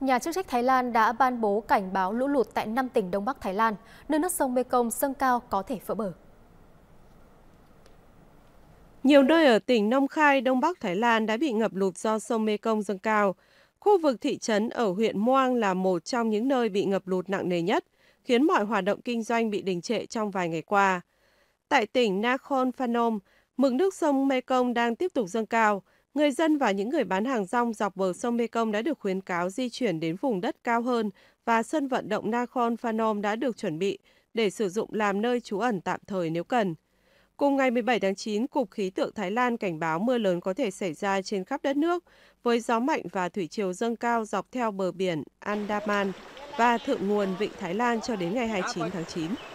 Nhà chức trách Thái Lan đã ban bố cảnh báo lũ lụt tại 5 tỉnh Đông Bắc Thái Lan, nơi nước sông Mekong dâng cao có thể phỡ bờ. Nhiều nơi ở tỉnh Nông Khai, Đông Bắc Thái Lan đã bị ngập lụt do sông Mekong dâng cao. Khu vực thị trấn ở huyện Moang là một trong những nơi bị ngập lụt nặng nề nhất, khiến mọi hoạt động kinh doanh bị đình trệ trong vài ngày qua. Tại tỉnh Nakhon Phanom, mực nước sông Mekong đang tiếp tục dâng cao, Người dân và những người bán hàng rong dọc bờ sông Mekong đã được khuyến cáo di chuyển đến vùng đất cao hơn và sân vận động Nakhon Phanom đã được chuẩn bị để sử dụng làm nơi trú ẩn tạm thời nếu cần. Cùng ngày 17 tháng 9, Cục Khí tượng Thái Lan cảnh báo mưa lớn có thể xảy ra trên khắp đất nước, với gió mạnh và thủy triều dâng cao dọc theo bờ biển Andaman và thượng nguồn Vịnh Thái Lan cho đến ngày 29 tháng 9.